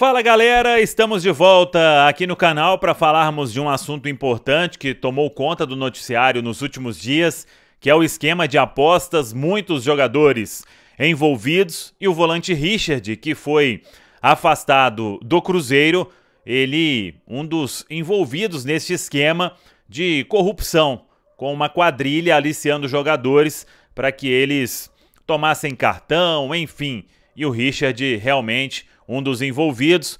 Fala galera, estamos de volta aqui no canal para falarmos de um assunto importante que tomou conta do noticiário nos últimos dias, que é o esquema de apostas, muitos jogadores envolvidos e o volante Richard, que foi afastado do Cruzeiro, ele um dos envolvidos neste esquema de corrupção, com uma quadrilha aliciando jogadores para que eles tomassem cartão, enfim, e o Richard realmente um dos envolvidos,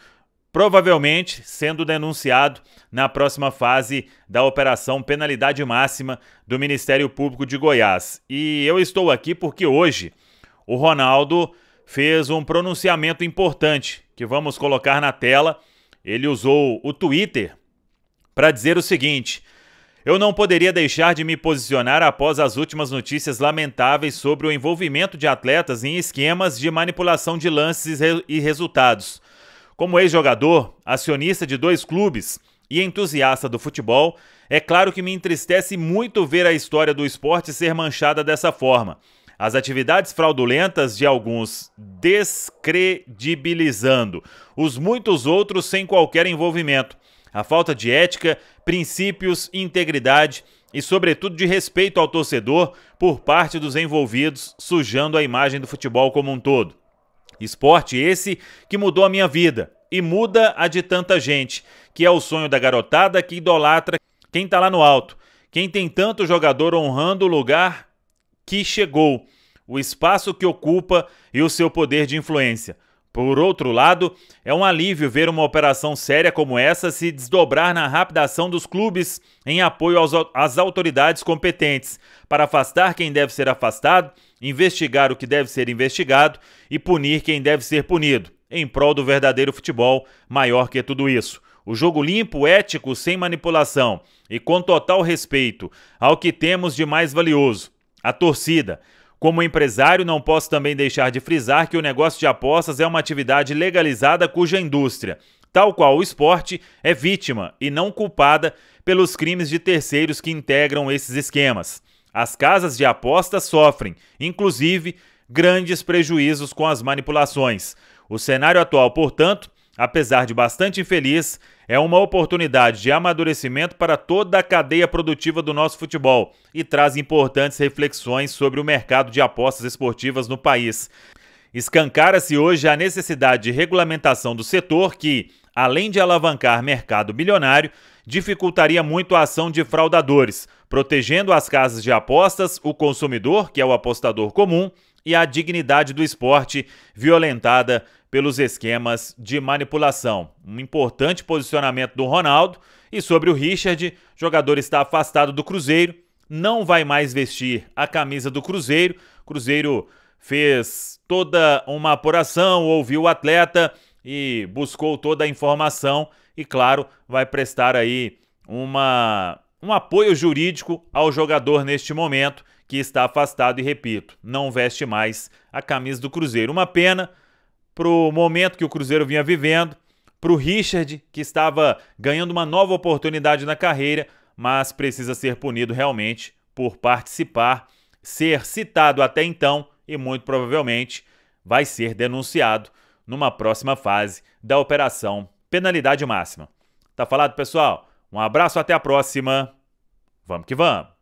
provavelmente sendo denunciado na próxima fase da operação Penalidade Máxima do Ministério Público de Goiás. E eu estou aqui porque hoje o Ronaldo fez um pronunciamento importante que vamos colocar na tela. Ele usou o Twitter para dizer o seguinte: eu não poderia deixar de me posicionar após as últimas notícias lamentáveis sobre o envolvimento de atletas em esquemas de manipulação de lances e resultados. Como ex-jogador, acionista de dois clubes e entusiasta do futebol, é claro que me entristece muito ver a história do esporte ser manchada dessa forma. As atividades fraudulentas de alguns descredibilizando os muitos outros sem qualquer envolvimento. A falta de ética, princípios, integridade e, sobretudo, de respeito ao torcedor por parte dos envolvidos, sujando a imagem do futebol como um todo. Esporte esse que mudou a minha vida e muda a de tanta gente, que é o sonho da garotada que idolatra quem está lá no alto, quem tem tanto jogador honrando o lugar que chegou, o espaço que ocupa e o seu poder de influência. Por outro lado, é um alívio ver uma operação séria como essa se desdobrar na rápida ação dos clubes em apoio aos, às autoridades competentes, para afastar quem deve ser afastado, investigar o que deve ser investigado e punir quem deve ser punido, em prol do verdadeiro futebol, maior que tudo isso. O jogo limpo, ético, sem manipulação e com total respeito ao que temos de mais valioso, a torcida. Como empresário, não posso também deixar de frisar que o negócio de apostas é uma atividade legalizada cuja indústria, tal qual o esporte, é vítima e não culpada pelos crimes de terceiros que integram esses esquemas. As casas de apostas sofrem, inclusive, grandes prejuízos com as manipulações. O cenário atual, portanto, apesar de bastante infeliz, é uma oportunidade de amadurecimento para toda a cadeia produtiva do nosso futebol e traz importantes reflexões sobre o mercado de apostas esportivas no país. Escancara-se hoje a necessidade de regulamentação do setor que, além de alavancar mercado bilionário, dificultaria muito a ação de fraudadores, protegendo as casas de apostas, o consumidor, que é o apostador comum, e a dignidade do esporte, violentada pelos esquemas de manipulação. Um importante posicionamento do Ronaldo. E sobre o Richard, jogador está afastado do Cruzeiro, não vai mais vestir a camisa do Cruzeiro. Cruzeiro fez toda uma apuração, ouviu o atleta e buscou toda a informação e, claro, vai prestar aí uma, um apoio jurídico ao jogador neste momento que está afastado e, repito, não veste mais a camisa do Cruzeiro. Uma pena, pro momento que o Cruzeiro vinha vivendo, pro Richard, que estava ganhando uma nova oportunidade na carreira, mas precisa ser punido realmente por participar, ser citado até então e muito provavelmente vai ser denunciado numa próxima fase da operação penalidade máxima. Tá falado, pessoal? Um abraço, até a próxima. Vamos que vamos!